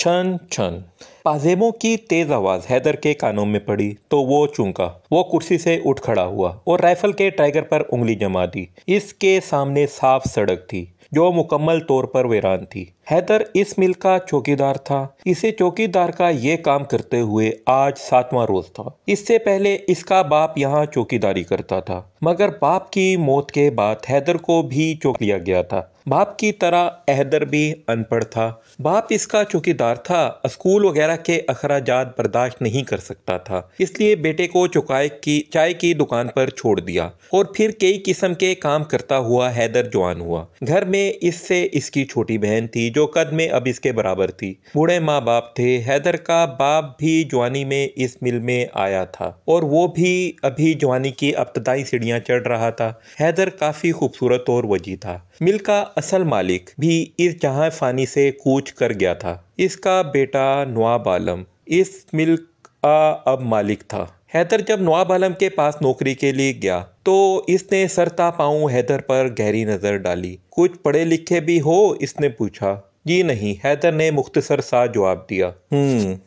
छन छन पाजेबो की तेज आवाज हैदर के कानों में पड़ी तो वो चूंका वो कुर्सी से उठ खड़ा हुआ और राइफल के टाइगर पर उंगली जमा दी इसके सामने साफ सड़क थी जो मुकम्मल तौर पर वीरान थी हैदर इस मिल का चौकीदार था इसे चौकीदार का ये काम करते हुए आज सातवां रोज था इससे पहले इसका बाप यहाँ चौकीदारी करता था मगर बाप की मौत के बाद हैदर को भी चौक लिया गया था बाप की तरह हैदर भी अनपढ़ था बाप इसका चौकीदार था स्कूल वगैरह के अखराज बर्दाश्त नहीं कर सकता था इसलिए बेटे को चौकाय की चाय की दुकान पर छोड़ दिया और फिर कई किस्म के काम करता हुआ हैदर जवान हुआ घर में इससे इसकी छोटी बहन थी जो जो कद में अब इसके बराबर थी बूढ़े माँ बाप थे हैदर का बाप भी जवानी में इस मिल में आया था और वो भी अभी जवानी की अब्तदाई सीढ़ियाँ चढ़ रहा था हैदर काफ़ी खूबसूरत और वजी था मिल का असल मालिक भी इस जहाँ फ़ानी से कूच कर गया था इसका बेटा नवाब आलम इस मिल का अब मालिक था हैदर जब नवाब आलम के पास नौकरी के लिए गया तो इसने सरता पाऊँ हैदर पर गहरी नज़र डाली कुछ पढ़े लिखे भी हो इसने पूछा जी नहीं हैदर ने मुख्तसर सा जवाब दिया हम्म।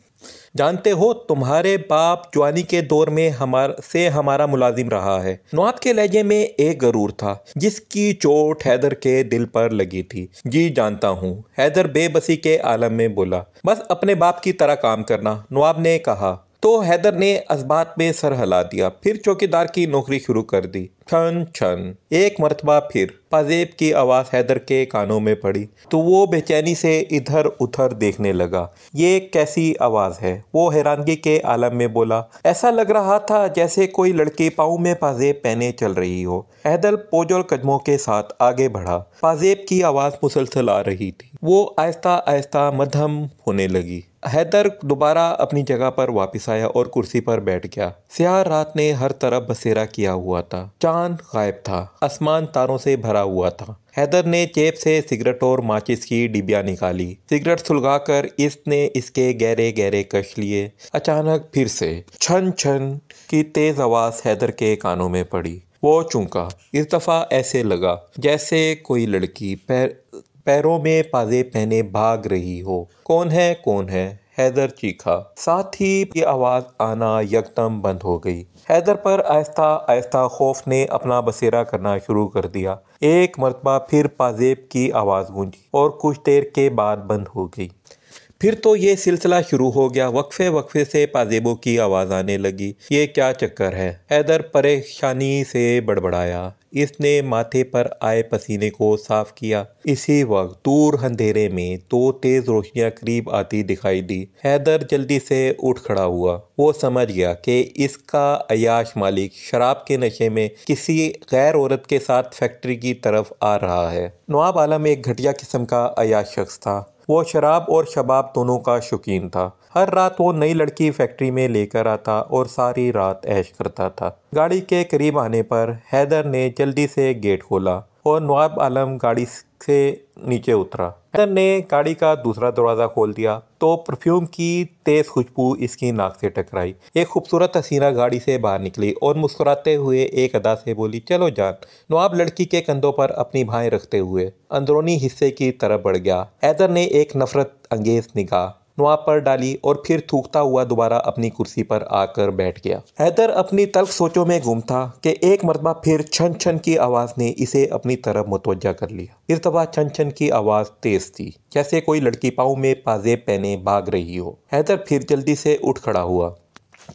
जानते हो तुम्हारे बाप जवानी के दौर में हमार से हमारा मुलाजिम रहा है नवाब के लहजे में एक गरूर था जिसकी चोट हैदर के दिल पर लगी थी जी जानता हूँ हैदर बेबसी के आलम में बोला बस अपने बाप की तरह काम करना नवाब ने कहा तो हैदर ने असबात में सर हला दिया फिर चौकीदार की नौकरी शुरू कर दी छन छन एक मरतबा फिर पाजेब की आवाज़ हैदर के कानों में पड़ी तो वो बेचैनी से इधर उधर देखने लगा ये कैसी आवाज़ है वो हैरानगी के आलम में बोला ऐसा लग रहा था जैसे कोई लड़की पाँव में पाजेब पहने चल रही हो हैदर पोजोल कदमों के साथ आगे बढ़ा पाजेब की आवाज़ मुसलसल आ रही थी वो आहिस्ता आहिस्ता मध्यम होने लगी हैदर दोबारा अपनी जगह पर वापस आया और कुर्सी पर बैठ गया स्याह रात ने हर तरफ बसेरा किया हुआ था चांद गायब था आसमान तारों से भरा हुआ था हैदर ने चेप से सिगरेट और माचिस की डिबिया निकाली सिगरेट सुलगाकर इसने इसके गहरे गहरे कश लिए अचानक फिर से छन छन की तेज आवाज हैदर के कानों में पड़ी वो चूंका इस दफ़ा ऐसे लगा जैसे कोई लड़की पैर पैरों में पाजे पहने भाग रही हो कौन है कौन है हैदर चीखा साथ ही ये आवाज़ आना यकदम बंद हो गई हैदर पर आहिस्ता आहिस्ता खौफ ने अपना बसेरा करना शुरू कर दिया एक मरतबा फिर पाजेब की आवाज़ गूंजी और कुछ देर के बाद बंद हो गई फिर तो ये सिलसिला शुरू हो गया वक्फे वक्फे से पाजेबों की आवाज़ आने लगी ये क्या चक्कर है हैदर परेशानी से बड़बड़ाया इसने माथे पर आए पसीने को साफ किया इसी वक्त दूर अंधेरे में दो तो तेज रोशनियां करीब आती दिखाई दी हैदर जल्दी से उठ खड़ा हुआ वो समझ गया कि इसका अयाश मालिक शराब के नशे में किसी गैर औरत के साथ फैक्ट्री की तरफ आ रहा है नवाब आलम एक घटिया किस्म का अयाश शख्स था वो शराब और शबाब दोनों का शौकीन था हर रात वो नई लड़की फैक्ट्री में लेकर आता और सारी रात ऐश करता था गाड़ी के करीब आने पर हैदर ने जल्दी से गेट खोला और नवाब आलम गाड़ी से नीचे उतरा हैदर ने गाड़ी का दूसरा दरवाज़ा खोल दिया तो परफ्यूम की तेज़ खुशबू इसकी नाक से टकराई एक खूबसूरत हसीना गाड़ी से बाहर निकली और मुस्कुराते हुए एक अदा से बोली चलो जान नवाब लड़की के कंधों पर अपनी भाएँ रखते हुए अंदरूनी हिस्से की तरफ बढ़ गया हैदर ने एक नफरत अंगेज निगाह नुआ पर डाली और फिर थूकता हुआ दोबारा अपनी कुर्सी पर आकर बैठ गया हैदर अपनी तल्ख सोचों में गुम था कि एक मरतबा फिर छन छन की आवाज़ ने इसे अपनी तरफ मुतवजा कर लिया इस दफा छन छन की आवाज़ तेज थी जैसे कोई लड़की पाँव में पाजेब पहने भाग रही हो हैदर फिर जल्दी से उठ खड़ा हुआ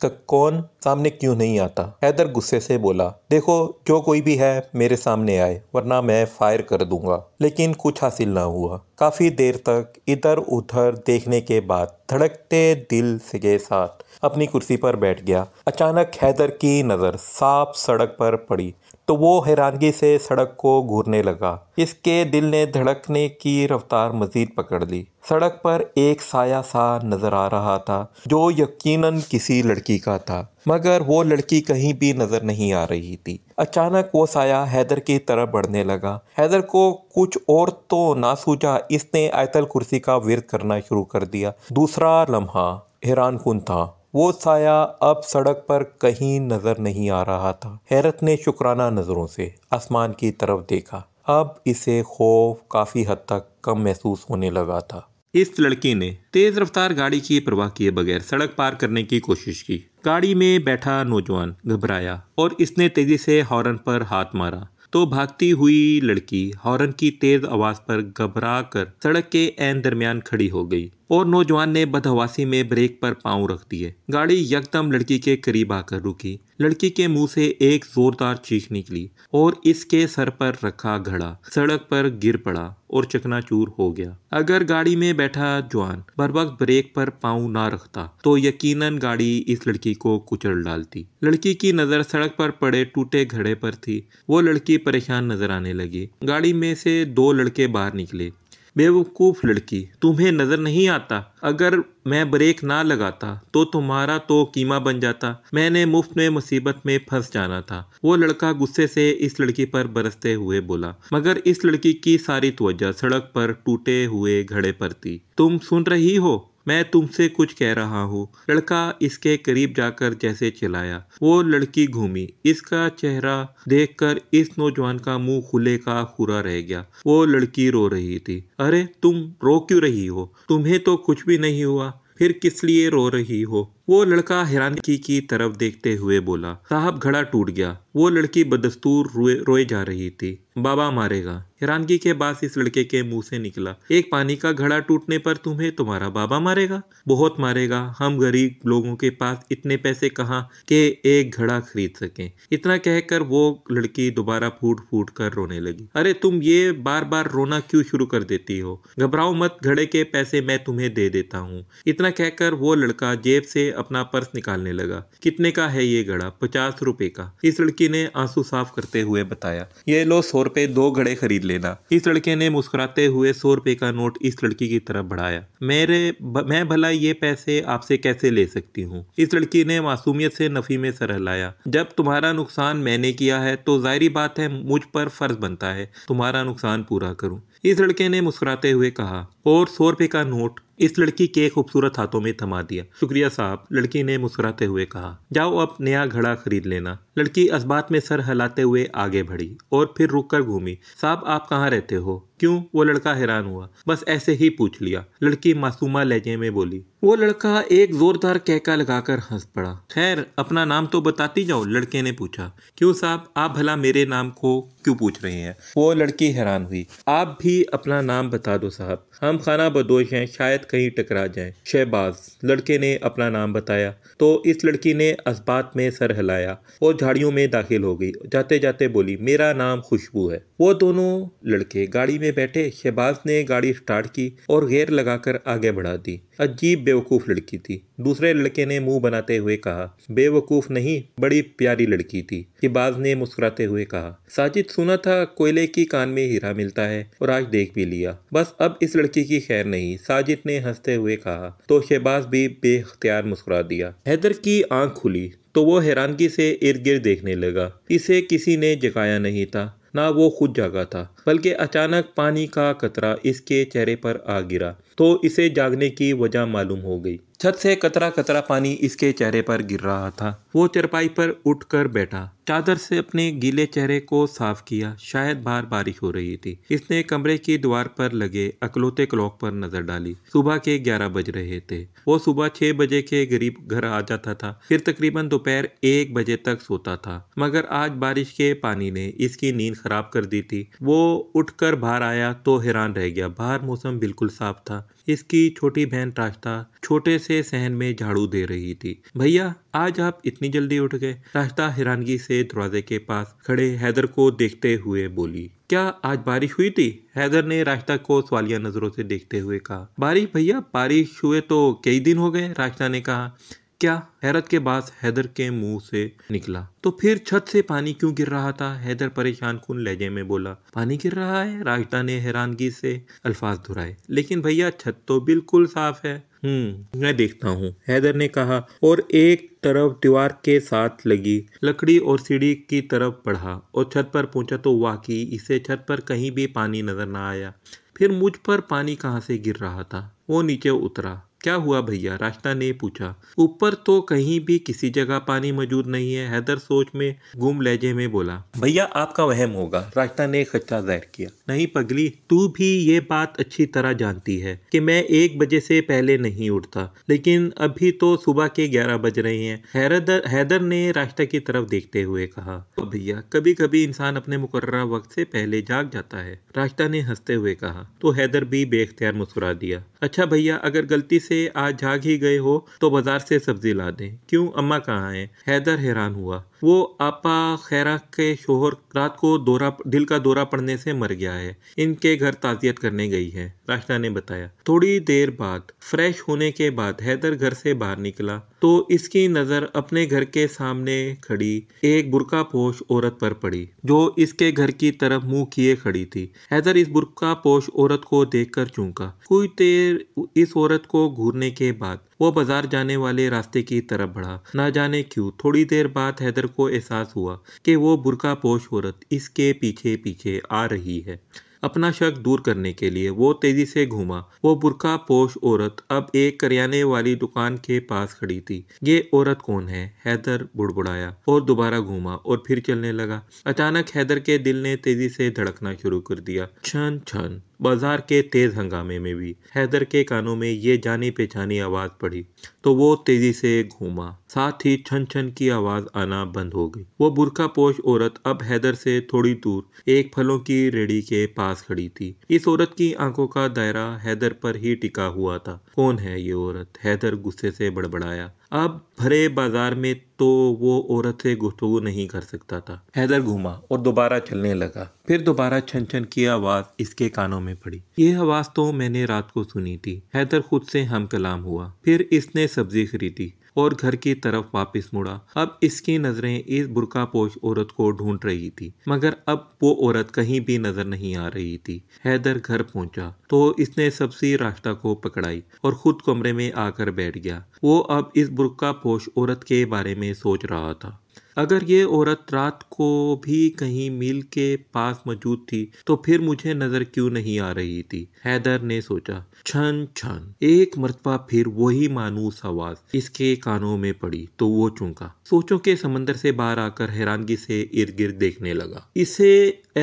तो कौन सामने क्यों नहीं आता हैदर गुस्से से बोला देखो जो कोई भी है मेरे सामने आए वरना मैं फायर कर दूंगा लेकिन कुछ हासिल ना हुआ काफ़ी देर तक इधर उधर देखने के बाद धड़कते दिल के साथ अपनी कुर्सी पर बैठ गया अचानक हैदर की नज़र साफ सड़क पर पड़ी तो वो हैरानगी से सड़क को घूरने लगा इसके दिल ने धड़कने की रफ्तार मजीद पकड़ ली सड़क पर एक साया सा नज़र आ रहा था जो यकीनन किसी लड़की का था मगर वो लड़की कहीं भी नज़र नहीं आ रही थी अचानक वो साया हैदर की तरफ बढ़ने लगा हैदर को कुछ और तो ना सूझा इसने आयतल कुर्सी का विरत करना शुरू कर दिया दूसरा लम्हा हैरान था वो साया अब सड़क पर कहीं नज़र नहीं आ रहा था हैरत ने शुक्राना नज़रों से आसमान की तरफ देखा अब इसे खौफ काफ़ी हद तक कम महसूस होने लगा था इस लड़की ने तेज रफ्तार गाड़ी की परवाह किए बगैर सड़क पार करने की कोशिश की गाड़ी में बैठा नौजवान घबराया और इसने तेजी से हॉर्न पर हाथ मारा तो भागती हुई लड़की हॉर्न की तेज आवाज पर घबरा कर सड़क के एन दरमियान खड़ी हो गई और नौजवान ने बदहवासी में ब्रेक पर पांव रख दिए गाड़ी यकदम लड़की के करीब आकर रुकी लड़की के मुंह से एक जोरदार चीख निकली और इसके सर पर रखा घड़ा सड़क पर गिर पड़ा और चकनाचूर हो गया अगर गाड़ी में बैठा जवान बर वक्त ब्रेक पर पाँव ना रखता तो यकीनन गाड़ी इस लड़की को कुचल डालती लड़की की नज़र सड़क पर पड़े टूटे घड़े पर थी वो लड़की परेशान नजर आने लगी गाड़ी में से दो लड़के बाहर निकले बेवकूफ़ लड़की तुम्हें नज़र नहीं आता अगर मैं ब्रेक ना लगाता तो तुम्हारा तो कीमा बन जाता मैंने मुफ्त में मुसीबत में फंस जाना था वो लड़का गुस्से से इस लड़की पर बरसते हुए बोला मगर इस लड़की की सारी तोजा सड़क पर टूटे हुए घड़े पर थी तुम सुन रही हो मैं तुमसे कुछ कह रहा हूँ लड़का इसके करीब जाकर जैसे चिल्लाया वो लड़की घूमी इसका चेहरा देखकर इस नौजवान का मुंह खुले का खुरा रह गया वो लड़की रो रही थी अरे तुम रो क्यों रही हो तुम्हें तो कुछ भी नहीं हुआ फिर किस लिए रो रही हो वो लड़का हैरानगी की तरफ देखते हुए बोला साहब घड़ा टूट गया वो लड़की बदस्तूर रोए रोए जा रही थी बाबा मारेगा हैरानगी के बाद इस लड़के के मुंह से निकला एक पानी का घड़ा टूटने पर तुम्हें तुम्हारा बाबा मारेगा बहुत मारेगा हम गरीब लोगों के पास इतने पैसे कहाँ के एक घड़ा खरीद सके इतना कहकर वो लड़की दोबारा फूट फूट कर रोने लगी अरे तुम ये बार बार रोना क्यों शुरू कर देती हो घबराओ मत घड़े के पैसे मैं तुम्हें दे देता हूँ इतना कहकर वो लड़का जेब से अपना पर्स निकालने लगा कितने का है ये घड़ा पचास रुपए का इस लड़की ने आंसू साफ करते हुए बताया ये लो सौ रुपए दो घड़े खरीद लेना इस लड़के ने मुस्कुराते हुए सौ रुपए का नोट इस लड़की की तरफ बढ़ाया मेरे ब, मैं भला ये पैसे आपसे कैसे ले सकती हूँ इस लड़की ने मासूमियत से नफी में सर हिलाया जब तुम्हारा नुकसान मैंने किया है तो जाहरी बात है मुझ पर फर्ज बनता है तुम्हारा नुकसान पूरा करूँ इस लड़के ने मुस्कुराते हुए कहा और सौ रुपये का नोट इस लड़की के खूबसूरत हाथों में थमा दिया शुक्रिया साहब लड़की ने मुस्कुराते हुए कहा जाओ अब नया घड़ा खरीद लेना लड़की असबात में सर हलाते हुए आगे बढ़ी और फिर रुक कर घूमी साहब आप कहाँ रहते हो क्यों वो लड़का हैरान हुआ बस ऐसे ही पूछ लिया लड़की मासूमा लहजे में बोली वो लड़का एक जोरदार कहका लगाकर हंस पड़ा खैर अपना नाम तो बताती जाओ लड़के ने पूछा क्यों साहब आप भला मेरे नाम को क्यों पूछ रहे हैं वो लड़की हैरान हुई आप भी अपना नाम बता दो साहब हम खाना बदोश हैं शायद कहीं टकरा जाए शहबाज लड़के ने अपना नाम बताया तो इस लड़की ने असबात में सर हिलाया और झाड़ियों में दाखिल हो गई जाते जाते बोली मेरा नाम खुशबू है वो दोनों लड़के गाड़ी में बैठे शहबाज ने गाड़ी स्टार्ट की और गेर लगाकर आगे बढ़ा दी अजीब बेवकूफ़ लड़की थी दूसरे लड़के ने मुंह बनाते हुए कहा बेवकूफ़ नहीं बड़ी प्यारी लड़की थी शहबाज ने मुस्कुराते हुए कहा साजिद सुना था कोयले की कान में हीरा मिलता है और आज देख भी लिया बस अब इस लड़की की खैर नहीं साजिद ने हंसते हुए कहा तो शहबाज भी बेख्तियार मुस्कुरा दिया हैदर की आंख खुली तो वो हैरानगी से इर्द गिर्द देखने लगा इसे किसी ने जगाया नहीं था ना वो खुद जागा था बल्कि अचानक पानी का कतरा इसके चेहरे पर आ गिरा तो इसे जागने की वजह मालूम हो गई छत से कतरा कतरा पानी इसके चेहरे पर गिर रहा था वो चरपाई पर उठकर बैठा चादर से अपने गीले चेहरे को साफ किया शायद बाहर बारिश हो रही थी इसने कमरे की द्वार पर लगे अकलौते क्लॉक पर नजर डाली सुबह के ग्यारह बज रहे थे वो सुबह 6 बजे के गरीब घर आ जाता था फिर तकरीबन दोपहर एक बजे तक सोता था मगर आज बारिश के पानी ने इसकी नींद खराब कर दी थी वो उठकर बाहर आया तो हैरान रह गया बाहर मौसम बिल्कुल साफ था इसकी छोटी बहन राश्ता छोटे से सहन में झाड़ू दे रही थी भैया आज आप इतनी जल्दी उठ गए रास्ता हैरानगी से दरवाजे के पास खड़े हैदर को देखते हुए बोली क्या आज बारिश हुई थी हैदर ने रास्ता को सवालिया नजरों से देखते हुए कहा बारिश भैया बारिश हुए तो कई दिन हो गए रास्ता ने कहा क्या हैरत के बाद हैदर के मुंह से निकला तो फिर छत से पानी क्यों गिर रहा था हैदर परेशान कुन लहजे में बोला पानी गिर रहा है राजता ने हैरानगी से अल्फाज दोहराए लेकिन भैया छत तो बिल्कुल साफ है हम्म मैं देखता हूँ हैदर ने कहा और एक तरफ दीवार के साथ लगी लकड़ी और सीढ़ी की तरफ बढ़ा और छत पर पहुंचा तो वाकई इसे छत पर कहीं भी पानी नजर ना आया फिर मुझ पर पानी कहाँ से गिर रहा था वो नीचे उतरा क्या हुआ भैया रास्ता ने पूछा ऊपर तो कहीं भी किसी जगह पानी मौजूद नहीं है हैदर सोच में गुम लहजे में बोला भैया आपका वहम होगा रास्ता ने खच्चा जाहिर किया नहीं पगली तू भी ये बात अच्छी तरह जानती है कि मैं एक बजे से पहले नहीं उठता लेकिन अभी तो सुबह के ग्यारह बज रहे हैं हैदर हैदर ने राश्ता की तरफ देखते हुए कहा तो भैया कभी कभी इंसान अपने मुकर्रा वक्त से पहले जाग जाता है राश्ता ने हंसते हुए कहा तो हैदर भी बेख्तियार मुस्कुरा दिया अच्छा भैया अगर गलती से आज जाग ही गए हो तो बाजार से सब्जी ला दें क्यों अम्मा कहाँ हैं हैदर हैरान हुआ वो आपा खैरा के शोहर रात को दौरा दिल का दौरा पड़ने से मर गया है इनके घर ताजियत करने गई है राशना ने बताया थोड़ी देर बाद फ्रेश होने के बाद हैदर घर से बाहर निकला तो इसकी नज़र अपने घर के सामने खड़ी एक बुरका पोश औरत पर पड़ी जो इसके घर की तरफ मुंह किए खड़ी थी हैदर इस बुरका पोश औरत को देखकर चूंका कुछ देर इस औरत को घूरने के बाद वो बाजार जाने वाले रास्ते की तरफ बढ़ा ना जाने क्यों थोड़ी देर बाद हैदर को एहसास हुआ कि वो बुरका पोश औरत इसके पीछे पीछे आ रही है अपना शक दूर करने के लिए वो तेजी से घूमा वो बुरका पोश औरत अब एक करियाने वाली दुकान के पास खड़ी थी ये औरत कौन है हैदर बुड़बुड़ाया और दोबारा घूमा और फिर चलने लगा अचानक हैदर के दिल ने तेजी से धड़कना शुरू कर दिया छन छन बाजार के तेज़ हंगामे में भी हैदर के कानों में ये जानी पहचानी आवाज़ पड़ी तो वो तेज़ी से घूमा साथ ही छन छन की आवाज़ आना बंद हो गई वो बुरखा पोश औरत अब हैदर से थोड़ी दूर एक फलों की रेडी के पास खड़ी थी इस औरत की आंखों का दायरा हैदर पर ही टिका हुआ था कौन है ये औरत हैदर गुस्से से बड़बड़ाया अब भरे बाज़ार में तो वो औरत से गुफ्तु नहीं कर सकता था हैदर घूमा और दोबारा चलने लगा फिर दोबारा छन छन की आवाज़ इसके कानों में पड़ी ये आवाज़ तो मैंने रात को सुनी थी हैदर खुद से हम कलाम हुआ फिर इसने सब्जी खरीदी और घर की तरफ वापस मुड़ा अब इसकी नजरें इस बुरका पोश औरत को ढूंढ रही थी मगर अब वो औरत कहीं भी नजर नहीं आ रही थी हैदर घर पहुंचा तो इसने सबसे रास्ता को पकड़ाई और खुद कमरे में आकर बैठ गया वो अब इस बुरका पोश औरत के बारे में सोच रहा था अगर ये औरत रात को भी कहीं मिल के पास मौजूद थी तो फिर मुझे नजर क्यों नहीं आ रही थी हैदर ने सोचा छन छन एक मरतबा फिर वही मानूस आवाज इसके कानों में पड़ी तो वो चूंका सोचो के समंदर से बाहर आकर हैरानगी से इर्द गिर्द देखने लगा इसे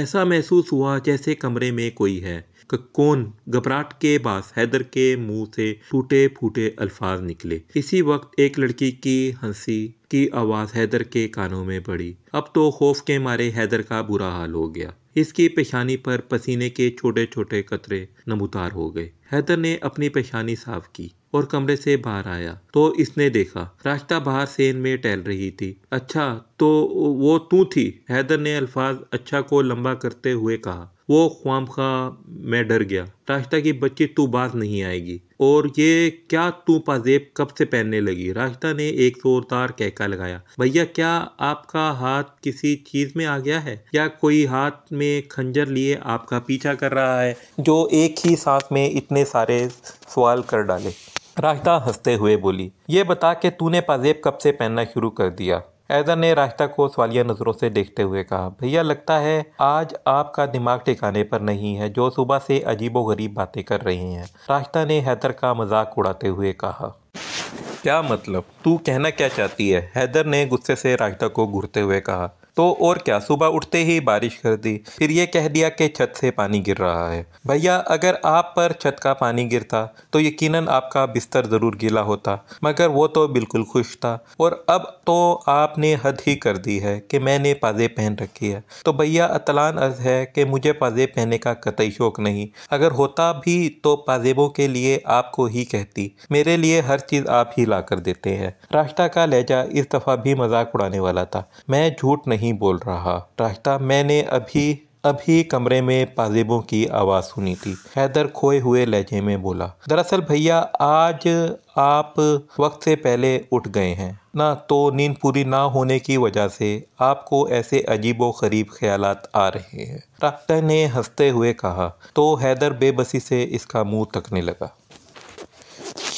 ऐसा महसूस हुआ जैसे कमरे में कोई है कौन घबराहट के पास हैदर के मुंह से टूटे फूटे अल्फाज निकले इसी वक्त एक लड़की की हंसी की आवाज़ हैदर के कानों में पड़ी अब तो खौफ के मारे हैदर का बुरा हाल हो गया इसकी पेशानी पर पसीने के छोटे छोटे कतरे नमुतार हो गए हैदर ने अपनी पेशानी साफ की और कमरे से बाहर आया तो इसने देखा रास्ता बाहर सेन में टहल रही थी अच्छा तो वो तू थी हैदर ने अल्फाज अच्छा को लंबा करते हुए कहा वो ख्वाम खा मैं डर गया रास्ता की बच्ची तू बाज नहीं आएगी और ये क्या तू पाजेब कब से पहनने लगी रास्ता ने एक जोरदार कहका लगाया भैया क्या आपका हाथ किसी चीज़ में आ गया है या कोई हाथ में खंजर लिए आपका पीछा कर रहा है जो एक ही सांस में इतने इतने सारे सवाल कर डाले राहता हंसते हुए बोली ये बता कि तूने पाजेब कब से पहनना शुरू कर दिया ऐजा ने राहता को सवालिया नज़रों से देखते हुए कहा भैया लगता है आज आपका दिमाग ठिकाने पर नहीं है जो सुबह से अजीबो गरीब बातें कर रही हैं राहता ने हैदर का मजाक उड़ाते हुए कहा क्या मतलब तू कहना क्या चाहती है हैदर ने गुस्से से राहता को घूरते हुए कहा तो और क्या सुबह उठते ही बारिश कर दी फिर ये कह दिया कि छत से पानी गिर रहा है भैया अगर आप पर छत का पानी गिरता तो यकीनन आपका बिस्तर ज़रूर गीला होता मगर वो तो बिल्कुल खुश था और अब तो आपने हद ही कर दी है कि मैंने पाजे पहन रखी है तो भैया अतलान अर्ज है कि मुझे पाजे पहनने का कतई शौक नहीं अगर होता भी तो पाजेबों के लिए आपको ही कहती मेरे लिए हर चीज़ आप ही ला कर देते हैं रास्ता का लहजा इस दफ़ा भी मजाक उड़ाने वाला था मैं झूठ नहीं नहीं बोल रहा रास्ता मैंने अभी अभी कमरे में पाजेबों की आवाज़ सुनी थी हैदर खोए हुए लहजे में बोला दरअसल भैया आज आप वक्त से पहले उठ गए हैं ना तो नींद पूरी ना होने की वजह से आपको ऐसे अजीब गरीब ख्याल आ रहे हैं डॉक्टर ने हंसते हुए कहा तो हैदर बेबसी से इसका मुंह तकने लगा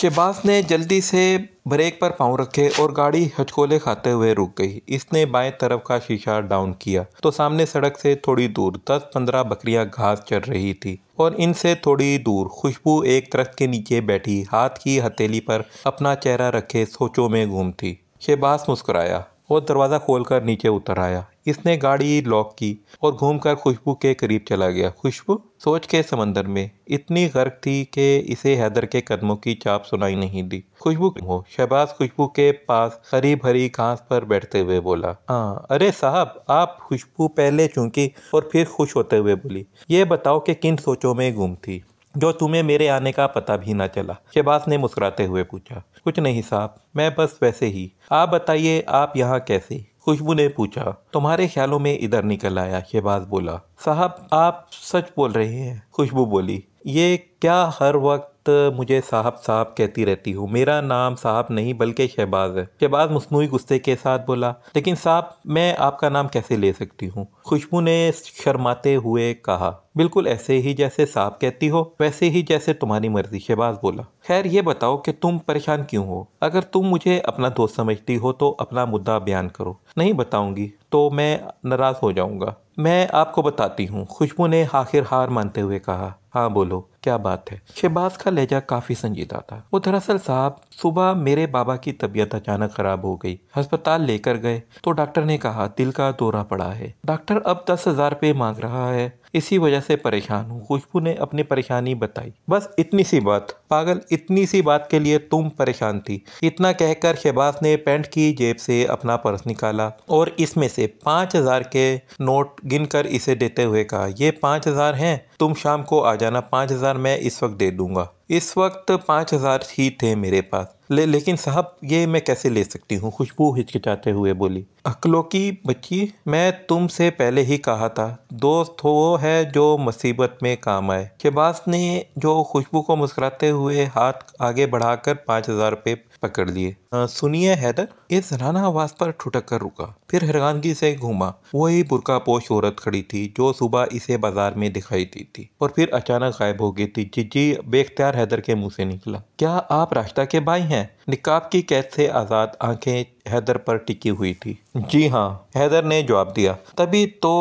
शहबाज ने जल्दी से ब्रेक पर पाँव रखे और गाड़ी हचकोले खाते हुए रुक गई इसने बाएं तरफ का शीशा डाउन किया तो सामने सड़क से थोड़ी दूर दस पंद्रह बकरियां घास चर रही थी और इनसे थोड़ी दूर खुशबू एक तरफ के नीचे बैठी हाथ की हथेली पर अपना चेहरा रखे सोचों में घूमती शहबाज मुस्कुराया और दरवाज़ा खोलकर नीचे उतर आया इसने गाड़ी लॉक की और घूमकर खुशबू के करीब चला गया खुशबू सोच के समंदर में इतनी गर्क थी कि इसे हैदर के कदमों की चाप सुनाई नहीं दी खुशबू हो शहबाज खुशबू के पास हरी भरी घास पर बैठते हुए बोला हाँ अरे साहब आप खुशबू पहले चूंकी और फिर खुश होते हुए बोली ये बताओ कि किन सोचों में गुम थी जो तुम्हें मेरे आने का पता भी ना चला शहबाज ने मुस्कुराते हुए पूछा कुछ नहीं साहब मैं बस वैसे ही आप बताइए आप यहाँ कैसे खुशबू ने पूछा तुम्हारे ख्यालों में इधर निकल आया शहबाज बोला साहब आप सच बोल रहे हैं खुशबू बोली ये क्या हर वक्त मुझे साहब साहब कहती रहती हूँ मेरा नाम साहब नहीं बल्कि शहबाज है शहबाज मसनू गुस्से के साथ बोला लेकिन साहब मैं आपका नाम कैसे ले सकती हूँ खुशबू ने शर्माते हुए कहा बिल्कुल ऐसे ही जैसे साहब कहती हो वैसे ही जैसे तुम्हारी मर्जी शहबाज बोला खैर ये बताओ कि तुम परेशान क्यों हो अगर तुम मुझे अपना दोस्त समझती हो तो अपना मुद्दा बयान करो नहीं बताऊंगी तो मैं नाराज़ हो जाऊंगा मैं आपको बताती हूँ खुशबू ने आखिर हार मानते हुए कहा हाँ बोलो क्या बात है शहबाज का लहजा काफ़ी संजीदा था वो दरअसल साहब सुबह मेरे बाबा की तबीयत अचानक ख़राब हो गई अस्पताल लेकर गए तो डॉक्टर ने कहा दिल का दौरा पड़ा है डॉक्टर अब दस हज़ार रुपये मांग रहा है इसी वजह से परेशान हूँ खुशबू ने अपनी परेशानी बताई बस इतनी सी बात पागल इतनी सी बात के लिए तुम परेशान थी इतना कहकर शहबाज ने पेंट की जेब से अपना पर्स निकाला और इसमें से पाँच हज़ार के नोट गिनकर इसे देते हुए कहा ये पाँच हज़ार हैं तुम शाम को आ जाना पाँच हज़ार मैं इस वक्त दे दूंगा इस वक्त पाँच हज़ार ही थे मेरे पास ले लेकिन साहब ये मैं कैसे ले सकती हूँ खुशबू हिचकिचाते हुए बोली अकलों की बच्ची मैं तुमसे पहले ही कहा था दोस्त वो है जो मुसीबत में काम आए शहबाज ने जो खुशबू को मुस्कुराते हुए हाथ आगे बढ़ाकर पाँच हज़ार रुपये पकड़ लिए सुनिए हैदर इस राना आवाज पर ठुटक कर रुका फिर हैरानगी से घूमा वही बुरका पोश औरत खड़ी थी जो सुबह इसे बाजार में दिखाई दी थी और फिर अचानक गायब हो गई थी जिजी बेख्तियार हैदर के मुंह से निकला क्या आप रास्ता के भाई हैं निकाब की कैद से आज़ाद आंखें हैदर पर टिकी हुई थी जी हाँ हैदर ने जवाब दिया तभी तो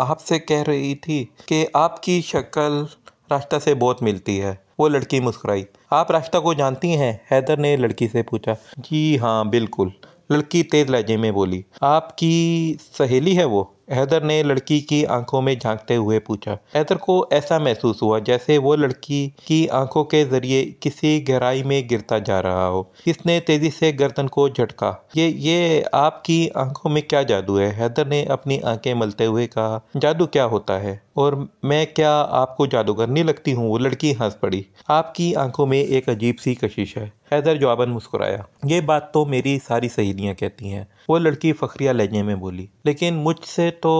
आपसे कह रही थी कि आपकी शक्ल रास्ता से बहुत मिलती है वो लड़की मुस्कुराई आप रास्ता को जानती हैं हैदर ने लड़की से पूछा जी हाँ बिल्कुल लड़की तेज़ लहजे में बोली आपकी सहेली है वो हैदर ने लड़की की आंखों में झांकते हुए पूछा हैदर को ऐसा महसूस हुआ जैसे वो लड़की की आंखों के जरिए किसी गहराई में गिरता जा रहा हो इसने तेजी से गर्दन को झटका ये ये आपकी आंखों में क्या जादू है हैदर ने अपनी आंखें मलते हुए कहा जादू क्या होता है और मैं क्या आपको जादूगर नहीं लगती हूँ वो लड़की हंस पड़ी आपकी आंखों में एक अजीब सी कशिश है हैदर जवाबन मुस्कुराया ये बात तो मेरी सारी सहेलियाँ कहती हैं वो लड़की फ़खरिया लहजे में बोली लेकिन मुझसे तो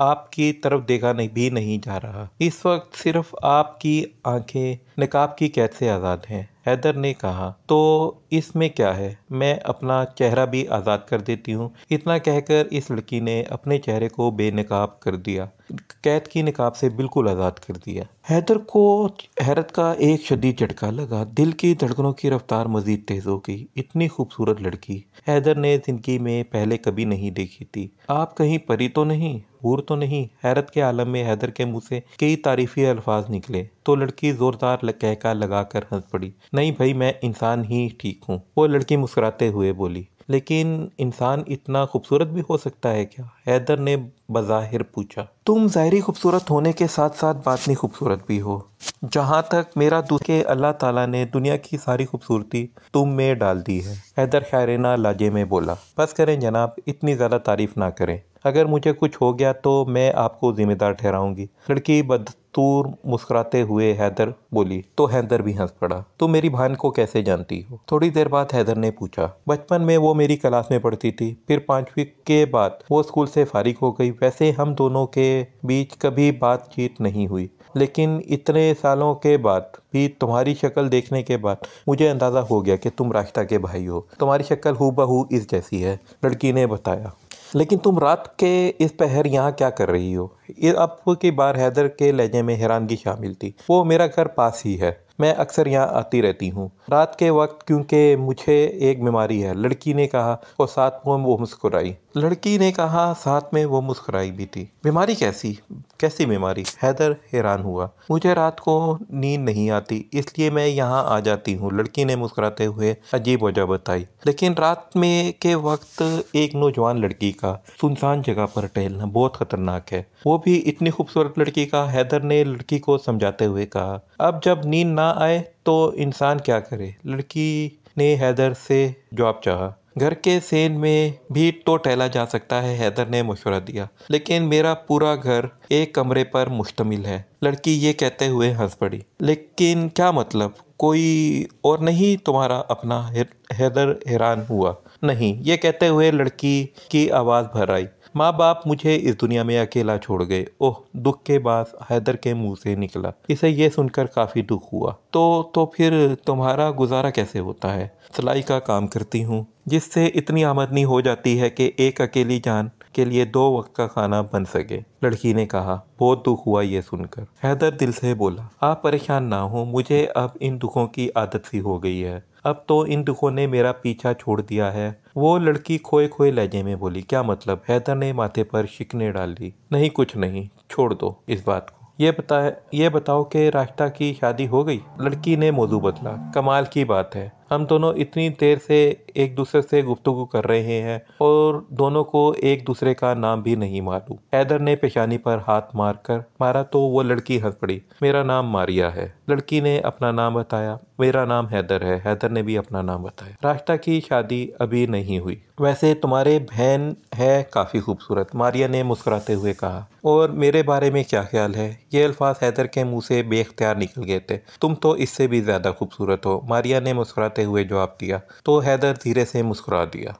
आपकी तरफ देखा नहीं भी नहीं जा रहा इस वक्त सिर्फ आपकी आंखें नकाब की कैद से आज़ाद हैं हैदर ने कहा तो इसमें क्या है मैं अपना चेहरा भी आज़ाद कर देती हूँ इतना कहकर इस लड़की ने अपने चेहरे को बेनकाब कर दिया कैद की नकाब से बिल्कुल आज़ाद कर दिया हैदर को हैरत का एक शदीद झटका लगा दिल की धड़कनों की रफ्तार मजीद तेज हो गई इतनी खूबसूरत लड़की हैदर ने जिंदगी में पहले कभी नहीं देखी थी आप कहीं परी तो नहीं हूर तो नहीं हैरत के आलम में हैदर के मुंह से कई तारीफी अल्फाज निकले तो लड़की जोरदार कहका लगाकर हंस पड़ी नहीं भाई मैं इंसान ही ठीक हूँ वो लड़की मुस्कुराते हुए बोली लेकिन इंसान इतना खूबसूरत भी हो सकता है क्या हैदर ने बज़ाहिर पूछा तुम ज़ाहरी खूबसूरत होने के साथ साथ बातनी खूबसूरत भी हो जहाँ तक मेरा दूध के अल्लाह ताला ने दुनिया की सारी खूबसूरती तुम में डाल दी है हैदर खैरना लाजे में बोला बस करें जनाब इतनी ज़्यादा तारीफ़ ना करें अगर मुझे कुछ हो गया तो मैं आपको ज़िम्मेदार ठहराऊंगी लड़की बदतूर मुस्कुराते हुए हैदर बोली तो हैदर भी हंस पड़ा तो मेरी बहन को कैसे जानती हो थोड़ी देर बाद हैदर ने पूछा बचपन में वो मेरी क्लास में पढ़ती थी फिर पाँचवीं के बाद वो स्कूल से फारिग हो गई वैसे हम दोनों के बीच कभी बातचीत नहीं हुई लेकिन इतने सालों के बाद भी तुम्हारी शक्ल देखने के बाद मुझे अंदाज़ा हो गया कि तुम रास्ता के भाई हो तुम्हारी शक्ल हु इस जैसी है लड़की ने बताया लेकिन तुम रात के इस पहर यहाँ क्या कर रही हो ये की बार हैदर के लहजे में हैरानगी शामिल थी वो मेरा घर पास ही है मैं अक्सर यहाँ आती रहती हूँ रात के वक्त क्योंकि मुझे एक बीमारी है लड़की ने कहा और साथ में वो मुस्कुराई लड़की ने कहा साथ में वो मुस्कुराई भी थी बीमारी कैसी कैसी बीमारी हैदर हैरान हुआ मुझे रात को नींद नहीं आती इसलिए मैं यहाँ आ जाती हूँ लड़की ने मुस्कुराते हुए अजीब वजह बताई लेकिन रात में के वक्त एक नौजवान लड़की का सुनसान जगह पर टहलना बहुत खतरनाक है वो भी इतनी खूबसूरत लड़की का हैदर ने लड़की को समझाते हुए कहा अब जब नींद ना आए तो इंसान क्या करे लड़की ने हैदर से जवाब चाहा घर के सेन में भी तो टहला जा सकता है हैदर ने मशवरा दिया लेकिन मेरा पूरा घर एक कमरे पर मुश्तमिल है लड़की ये कहते हुए हंस पड़ी लेकिन क्या मतलब कोई और नहीं तुम्हारा अपना हैदर हैरान हुआ नहीं ये कहते हुए लड़की की आवाज़ भर आई माँ बाप मुझे इस दुनिया में अकेला छोड़ गए ओह दुख के बाद हैदर के मुंह से निकला इसे ये सुनकर काफ़ी दुख हुआ तो तो फिर तुम्हारा गुजारा कैसे होता है सिलाई का काम करती हूँ जिससे इतनी आमदनी हो जाती है कि एक अकेली जान के लिए दो वक्त का खाना बन सके लड़की ने कहा बहुत दुख हुआ ये सुनकर हैदर दिल से बोला आप परेशान ना हो मुझे अब इन दुखों की आदत सी हो गई है अब तो इन दुखों ने मेरा पीछा छोड़ दिया है वो लड़की खोए खोए लहजे में बोली क्या मतलब हैदर ने माथे पर शिकने डाल ली नहीं कुछ नहीं छोड़ दो इस बात को ये बताए ये बताओ कि रास्ता की शादी हो गई लड़की ने मौजू बदला कमाल की बात है हम दोनों इतनी देर से एक दूसरे से गुफ्तगु कर रहे हैं और दोनों को एक दूसरे का नाम भी नहीं मालूम हैदर ने पेशानी पर हाथ मार कर मारा तो वो लड़की हंस पड़ी मेरा नाम मारिया है लड़की ने अपना नाम बताया मेरा नाम हैदर है हैदर ने भी अपना नाम बताया रास्ता की शादी अभी नहीं हुई वैसे तुम्हारे बहन है काफ़ी खूबसूरत मारिया ने मुस्कुराते हुए कहा और मेरे बारे में क्या ख्याल है ये अल्फाज हैदर के मुंह से बेख्तियार निकल गए थे तुम तो इससे भी ज़्यादा खूबसूरत हो मारिया ने मुस्कुराते मुस्कुराते हुए जवाब दिया तो हैदर धीरे से मुस्कुरा दिया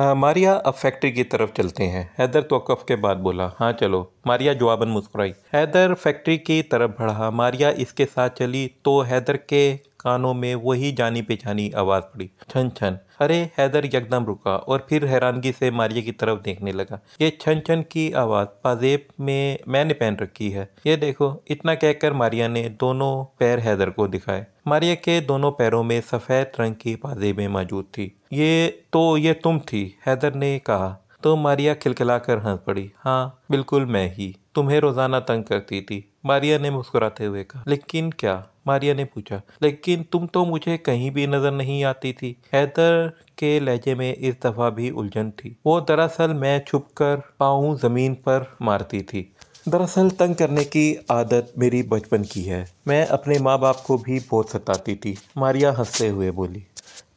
आ, मारिया अब फैक्ट्री की तरफ चलते हैं हैदर तोकफ के बाद बोला हाँ चलो मारिया जवाबन मुस्कुराई हैदर फैक्ट्री की तरफ बढ़ा मारिया इसके साथ चली तो हैदर के कानों में वही जानी पहचानी आवाज़ पड़ी छन छन अरे हैदर यकदम रुका और फिर हैरानगी से मारिया की तरफ देखने लगा ये छन छन की आवाज़ पाजेब में मैंने पहन रखी है ये देखो इतना कहकर मारिया ने दोनों पैर हैदर को दिखाए मारिया के दोनों पैरों में सफ़ेद रंग की पाजेबें मौजूद थी ये तो ये तुम थी हैदर ने कहा तो मारिया खिलखिलाकर हंस पड़ी हाँ बिल्कुल मैं ही तुम्हें रोज़ाना तंग करती थी मारिया ने मुस्कुराते हुए कहा लेकिन क्या मारिया ने पूछा लेकिन तुम तो मुझे कहीं भी नजर नहीं आती थी हैदर के लहजे में इस दफा भी उलझन थी वो दरअसल मैं छुप कर पाऊँ जमीन पर मारती थी दरअसल तंग करने की आदत मेरी बचपन की है मैं अपने माँ बाप को भी बहुत सताती थी मारिया हंसते हुए बोली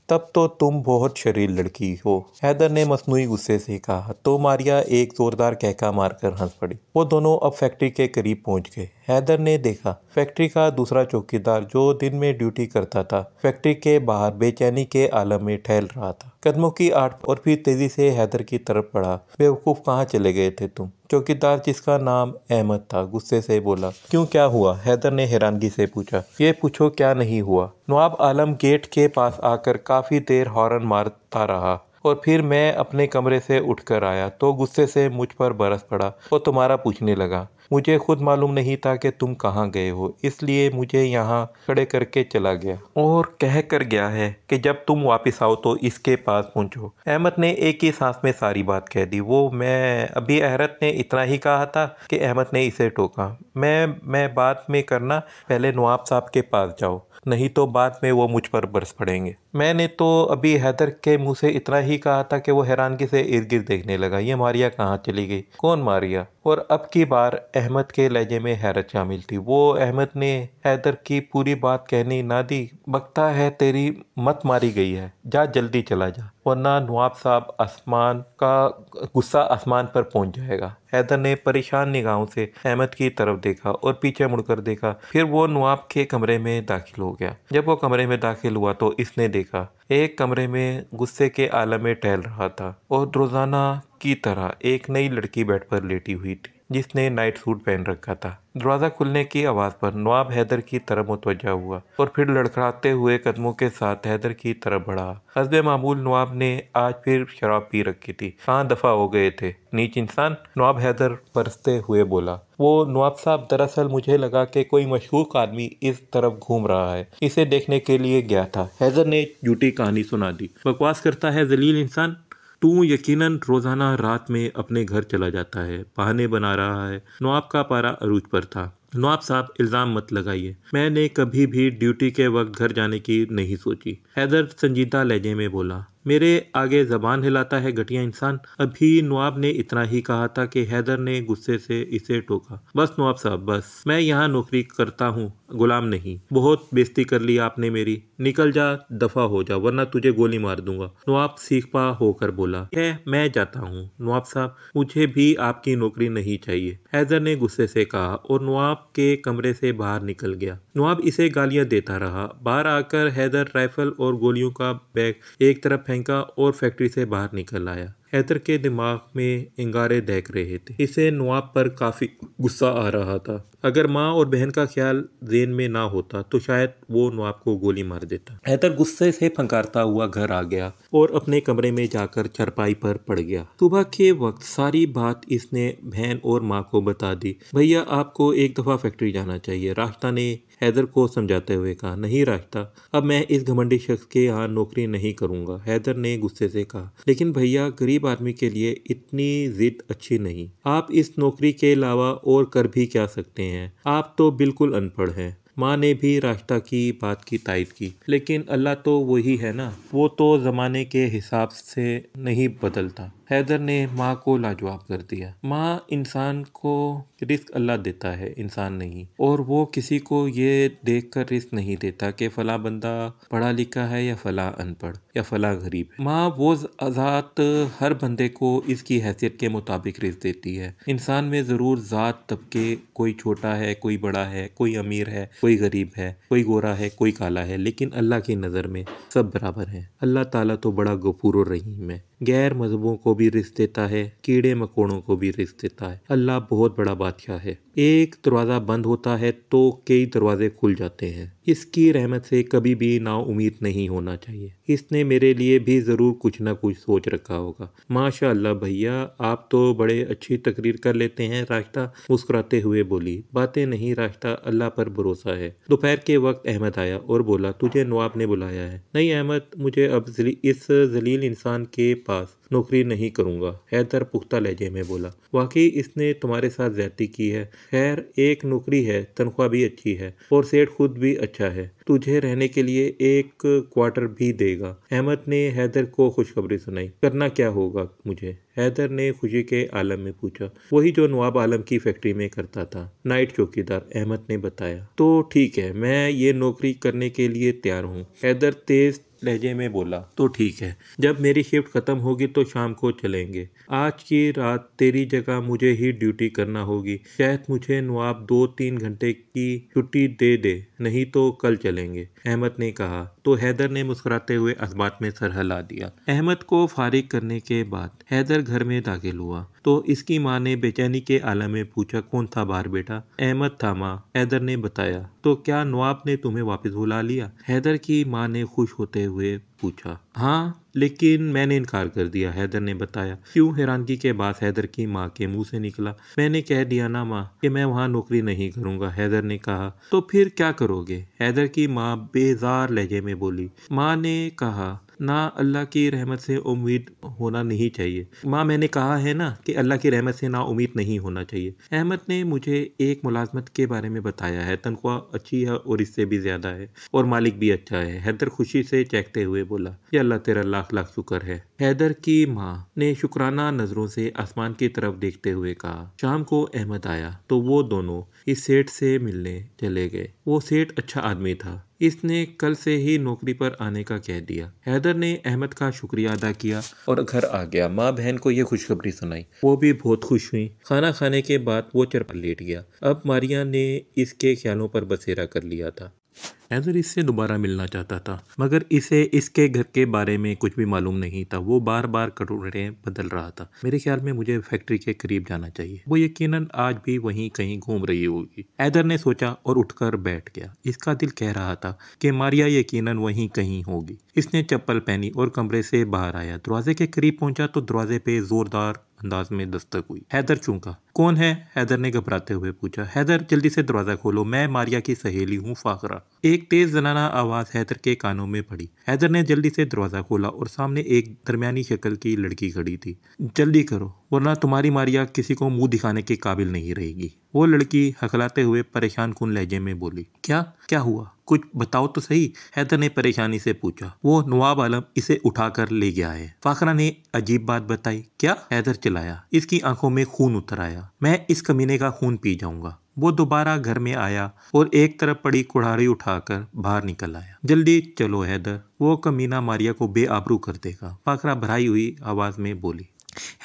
तब तो तुम बहुत शरीर लड़की हो हैदर ने मसनू गुस्से से कहा तो मारिया एक ज़ोरदार कहका मारकर हंस पड़ी वो दोनों अब फैक्ट्री के करीब पहुंच गए हैदर ने देखा फैक्ट्री का दूसरा चौकीदार जो दिन में ड्यूटी करता था फैक्ट्री के बाहर बेचैनी के आलम में ठहल रहा था कदमों की आठ और फिर तेजी से हैदर की तरफ पड़ा बेवकूफ कहाँ चले गए थे तुम चौकीदार जिसका नाम अहमद था गुस्से से बोला क्यों क्या हुआ हैदर ने हैरानगी से पूछा ये पूछो क्या नहीं हुआ नवाब आलम गेट के पास आकर काफी देर हॉर्न मारता रहा और फिर मैं अपने कमरे से उठकर आया तो गुस्से से मुझ पर बरस पड़ा और तुम्हारा पूछने लगा मुझे खुद मालूम नहीं था कि तुम कहाँ गए हो इसलिए मुझे यहाँ खड़े करके चला गया और कह कर गया है कि जब तुम वापस आओ तो इसके पास पहुँचो अहमद ने एक ही सांस में सारी बात कह दी वो मैं अभी अहरत ने इतना ही कहा था कि अहमद ने इसे टोका मैं मैं बात में करना पहले नवाब साहब के पास जाओ नहीं तो बाद में वो मुझ पर बरस पड़ेंगे मैंने तो अभी हैदर के मुंह से इतना ही कहा था कि वो हैरानगी से इर्द गिर्द देखने लगा ये मारिया कहाँ चली गई कौन मारिया और अब की बार अहमद के लहजे में हैरत शामिल थी वो अहमद ने हैदर की पूरी बात कहनी ना दी बकता है तेरी मत मारी गई है जा जल्दी चला जा वरना नवाब साहब आसमान का गुस्सा आसमान पर पहुंच जाएगा हैदर ने परेशान निगाहों से अहमद की तरफ देखा और पीछे मुड़कर देखा फिर वो नवाब के कमरे में दाखिल हो गया जब वो कमरे में दाखिल हुआ तो इसने देखा एक कमरे में गुस्से के आलम में टहल रहा था और रोज़ाना की तरह एक नई लड़की बेड पर लेटी हुई थी जिसने नाइट सूट पहन रखा था दरवाज़ा खुलने की आवाज़ पर नवाब हैदर की तरफ मुतवजा हुआ और फिर लड़खड़ाते हुए कदमों के साथ हैदर की तरफ बढ़ा हजब मामूल नवाब ने आज फिर शराब पी रखी थी कहाँ दफ़ा हो गए थे नीच इंसान नवाब हैदर बरसते हुए बोला वो नवाब साहब दरअसल मुझे लगा कि कोई मशहूक आदमी इस तरफ घूम रहा है इसे देखने के लिए गया था हैदर ने झूठी कहानी सुना दी बकवास करता है जलील इंसान टू यकीनन रोज़ाना रात में अपने घर चला जाता है बहाने बना रहा है नवाब का पारा अरूज पर था नवाब साहब इल्ज़ाम मत लगाइए मैंने कभी भी ड्यूटी के वक्त घर जाने की नहीं सोची हैदर संजीदा लहजे में बोला मेरे आगे जबान हिलाता है घटिया इंसान अभी नवाब ने इतना ही कहा था कि हैदर ने गुस्से से इसे टोका बस नवाब साहब बस मैं यहाँ नौकरी करता हूँ गुलाम नहीं बहुत बेस्ती कर ली आपने मेरी निकल जा दफा हो जा वरना तुझे गोली मार दूंगा नवाब सीखपा होकर बोला है मैं जाता हूँ नवाब साहब मुझे भी आपकी नौकरी नहीं चाहिए हैदर ने गुस्से से कहा और नवाब के कमरे से बाहर निकल गया नवाब इसे गालियां देता रहा बाहर आकर हैदर राइफल और गोलियों का बैग एक तरफ फेंक फेंका और फैक्ट्री से बाहर निकल आया हैदर के दिमाग में इंगारे देख रहे थे इसे नवाब पर काफ़ी गुस्सा आ रहा था अगर माँ और बहन का ख्याल जेन में ना होता तो शायद वो नवाब को गोली मार देता हैदर गुस्से से फंकारता हुआ घर आ गया और अपने कमरे में जाकर चरपाई पर पड़ गया सुबह के वक्त सारी बात इसने बहन और माँ को बता दी भैया आपको एक दफ़ा फैक्ट्री जाना चाहिए रास्ता ने हैदर को समझाते हुए कहा नहीं रास्ता अब मैं इस घमंडी शख्स के यहाँ नौकरी नहीं करूँगा हैदर ने गुस्से से कहा लेकिन भैया गरीब आदमी के लिए इतनी जिद अच्छी नहीं आप इस नौकरी के अलावा और कर भी क्या सकते हैं हैं आप तो बिल्कुल अनपढ़ हैं माँ ने भी रास्ता की बात की तायद की लेकिन अल्लाह तो वही है ना वो तो ज़माने के हिसाब से नहीं बदलता हैदर ने माँ को लाजवाब कर दिया माँ इंसान को रिस्क अल्लाह देता है इंसान नहीं और वो किसी को ये देख कर रिस्क नहीं देता कि फ़ला बंदा पढ़ा लिखा है या फ़ला अनपढ़ या फ़ला गरीब है माँ वो आज़ाद हर बंदे को इसकी हैसियत के मुताबिक रिस्क देती है इंसान में ज़रूर ज़ात तबके कोई छोटा है कोई बड़ा है कोई अमीर है कोई गरीब है कोई गोरा है कोई काला है लेकिन अल्लाह की नज़र में सब बराबर हैं अल्लाह ताला तो बड़ा गफूर रहीम है गैर मजहबों को भी रिस देता है कीड़े मकोड़ों को भी रिस देता है अल्लाह बहुत बड़ा बादशाह है एक दरवाज़ा बंद होता है तो कई दरवाजे खुल जाते हैं इसकी रहमत से कभी भी ना उम्मीद नहीं होना चाहिए इसने मेरे लिए भी ज़रूर कुछ ना कुछ सोच रखा होगा माशा भैया आप तो बड़े अच्छी तकरीर कर लेते हैं राश्ता मुस्कुराते हुए बोली बातें नहीं राश्ता अल्लाह पर भरोसा है दोपहर के वक्त अहमद आया और बोला तुझे नवाब ने बुलाया है नहीं अहमद मुझे अब इस जलील इंसान के पास नौकरी नहीं करूँगा हैदर पुख्ता लहजे में बोला वाकई इसने तुम्हारे साथ ज्यादा की है खैर एक नौकरी है तनख्वाह भी अच्छी है और सेठ खुद भी अच्छा है तुझे रहने के लिए एक क्वार्टर भी देगा अहमद ने हैदर को खुशखबरी सुनाई करना क्या होगा मुझे हैदर ने खुशी के आलम में पूछा वही जो नवाब आलम की फैक्ट्री में करता था नाइट चौकीदार अहमद ने बताया तो ठीक है मैं ये नौकरी करने के लिए तैयार हूँ हैदर तेज लहजे में बोला तो ठीक है जब मेरी शिफ्ट ख़त्म होगी तो शाम को चलेंगे आज की रात तेरी जगह मुझे ही ड्यूटी करना होगी शायद मुझे नवाब दो तीन घंटे की छुट्टी दे दे नहीं तो कल चलेंगे अहमद ने कहा तो हैदर ने मुस्कुराते हुए अखबार में सर हिला दिया अहमद को फारिग करने के बाद हैदर घर में दाखिल हुआ तो इसकी माँ ने बेचैनी के आलम में पूछा कौन था बाहर बेटा अहमद था माँ हैदर ने बताया तो क्या नवाब ने तुम्हें वापस बुला लिया हैदर की माँ ने खुश होते हुए पूछा हाँ लेकिन मैंने इनकार कर दिया हैदर ने बताया क्यों हैरानगी के बाद हैदर की माँ के मुंह से निकला मैंने कह दिया ना माँ कि मैं वहाँ नौकरी नहीं करूँगा हैदर ने कहा तो फिर क्या करोगे हैदर की माँ बेजार लहजे में बोली माँ ने कहा ना अल्लाह की रहमत से उम्मीद होना नहीं चाहिए माँ मैंने कहा है ना कि अल्लाह की रहमत से ना उम्मीद नहीं होना चाहिए अहमद ने मुझे एक मुलाजमत के बारे में बताया है तनख्वाह अच्छी है और इससे भी ज़्यादा है और मालिक भी अच्छा है हैदर खुशी से चेकते हुए बोला ये अल्लाह तेरा लाख लाख शुक्र है हैदर की माँ ने शुक्राना नज़रों से आसमान की तरफ देखते हुए कहा शाम को अहमद आया तो वो दोनों इस सेठ से मिलने चले गए वो सेठ अच्छा आदमी था इसने कल से ही नौकरी पर आने का कह दिया हैदर ने अहमद का शुक्रिया अदा किया और घर आ गया माँ बहन को यह खुशखबरी सुनाई वो भी बहुत खुश हुई खाना खाने के बाद वो चर लेट गया अब मारिया ने इसके ख्यालों पर बसेरा कर लिया था हैदर इससे दोबारा मिलना चाहता था मगर इसे इसके घर के बारे में कुछ भी मालूम नहीं था वो बार बार कटोरे बदल रहा था मेरे ख्याल में मुझे फैक्ट्री के करीब जाना चाहिए वो यकीनन आज भी वहीं कहीं घूम रही होगी हैदर ने सोचा और उठकर बैठ गया इसका दिल कह रहा था कि मारिया यकीनन वहीं कहीं होगी इसने चप्पल पहनी और कमरे से बाहर आया दरवाजे के करीब पहुंचा तो दरवाजे पे जोरदार अंदाज में दस्तक हुई हैदर चूंका कौन है हैदर ने घबराते हुए पूछा हैदर जल्दी से दरवाज़ा खोलो मैं मारिया की सहेली हूँ फाखरा एक एक तेज जनाना आवाज़ हैदर के कानों में पड़ी हैदर ने जल्दी से दरवाज़ा खोला और सामने एक दरमियानी शक्ल की लड़की खड़ी थी जल्दी करो वरना तुम्हारी मारिया किसी को मुंह दिखाने के काबिल नहीं रहेगी वो लड़की हकलाते हुए परेशान कुन लहजे में बोली क्या क्या हुआ कुछ बताओ तो सही हैदर ने परेशानी से पूछा वो नवाब आलम इसे उठाकर ले गया है फाखरा ने अजीब बात बताई क्या हैदर चलाया इसकी आंखों में खून उतर आया मैं इस कमीने का खून पी जाऊंगा वो दोबारा घर में आया और एक तरफ पड़ी कुड़ारी उठाकर बाहर निकल आया जल्दी चलो हैदर वो कमीना मारिया को बेआबरू कर देगा पाखरा भराई हुई आवाज में बोली